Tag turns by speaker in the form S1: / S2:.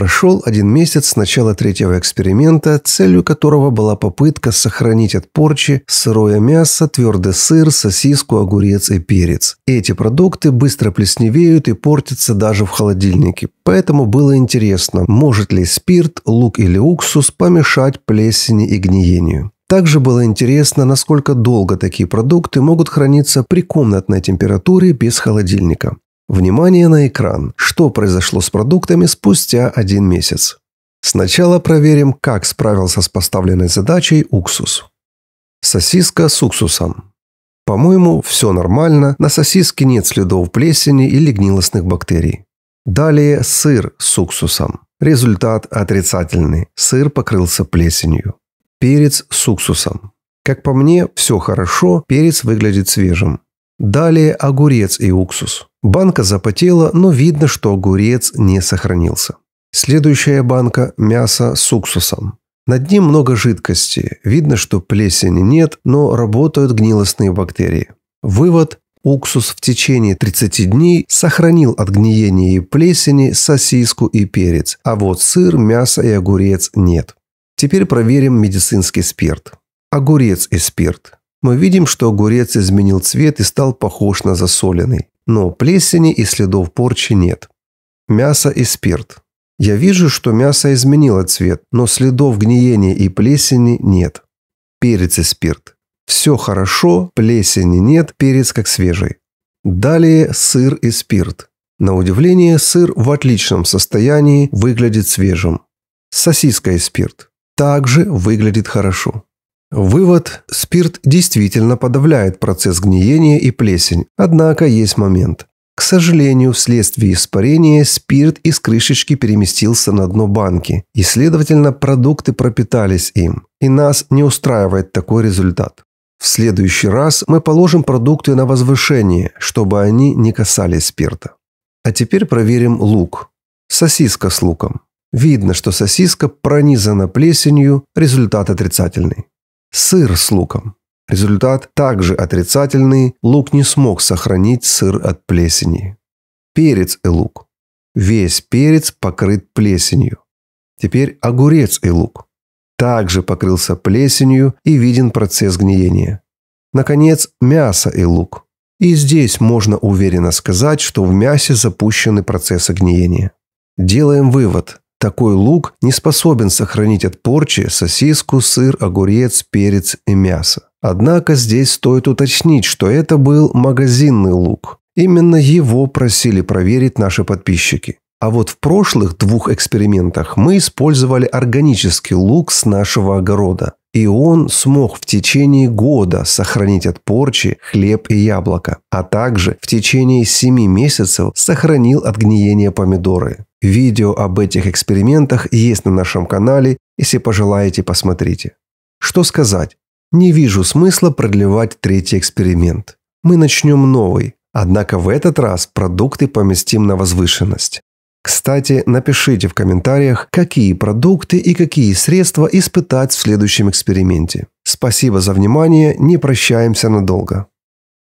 S1: Прошел один месяц с начала третьего эксперимента, целью которого была попытка сохранить от порчи сырое мясо, твердый сыр, сосиску, огурец и перец. Эти продукты быстро плесневеют и портятся даже в холодильнике, поэтому было интересно, может ли спирт, лук или уксус помешать плесени и гниению. Также было интересно, насколько долго такие продукты могут храниться при комнатной температуре без холодильника. Внимание на экран. Что произошло с продуктами спустя один месяц? Сначала проверим, как справился с поставленной задачей уксус. Сосиска с уксусом. По-моему, все нормально, на сосиске нет следов плесени или гнилостных бактерий. Далее сыр с уксусом. Результат отрицательный. Сыр покрылся плесенью. Перец с уксусом. Как по мне, все хорошо, перец выглядит свежим. Далее огурец и уксус. Банка запотела, но видно, что огурец не сохранился. Следующая банка – мясо с уксусом. На дне много жидкости. Видно, что плесени нет, но работают гнилостные бактерии. Вывод – уксус в течение 30 дней сохранил от гниения и плесени сосиску и перец, а вот сыр, мясо и огурец нет. Теперь проверим медицинский спирт. Огурец и спирт. Мы видим, что огурец изменил цвет и стал похож на засоленный, но плесени и следов порчи нет. Мясо и спирт. Я вижу, что мясо изменило цвет, но следов гниения и плесени нет. Перец и спирт. Все хорошо, плесени нет, перец как свежий. Далее сыр и спирт. На удивление, сыр в отличном состоянии выглядит свежим. Сосиска и спирт. Также выглядит хорошо. Вывод. Спирт действительно подавляет процесс гниения и плесень, однако есть момент. К сожалению, вследствие испарения спирт из крышечки переместился на дно банки, и, следовательно, продукты пропитались им, и нас не устраивает такой результат. В следующий раз мы положим продукты на возвышение, чтобы они не касались спирта. А теперь проверим лук. Сосиска с луком. Видно, что сосиска пронизана плесенью, результат отрицательный. Сыр с луком. Результат также отрицательный, лук не смог сохранить сыр от плесени. Перец и лук. Весь перец покрыт плесенью. Теперь огурец и лук. Также покрылся плесенью и виден процесс гниения. Наконец, мясо и лук. И здесь можно уверенно сказать, что в мясе запущены процессы гниения. Делаем вывод. Такой лук не способен сохранить от порчи сосиску, сыр, огурец, перец и мясо. Однако здесь стоит уточнить, что это был магазинный лук. Именно его просили проверить наши подписчики. А вот в прошлых двух экспериментах мы использовали органический лук с нашего огорода. И он смог в течение года сохранить от порчи хлеб и яблоко, а также в течение семи месяцев сохранил от гниения помидоры. Видео об этих экспериментах есть на нашем канале, если пожелаете, посмотрите. Что сказать? Не вижу смысла продлевать третий эксперимент. Мы начнем новый, однако в этот раз продукты поместим на возвышенность. Кстати, напишите в комментариях, какие продукты и какие средства испытать в следующем эксперименте. Спасибо за внимание, не прощаемся надолго.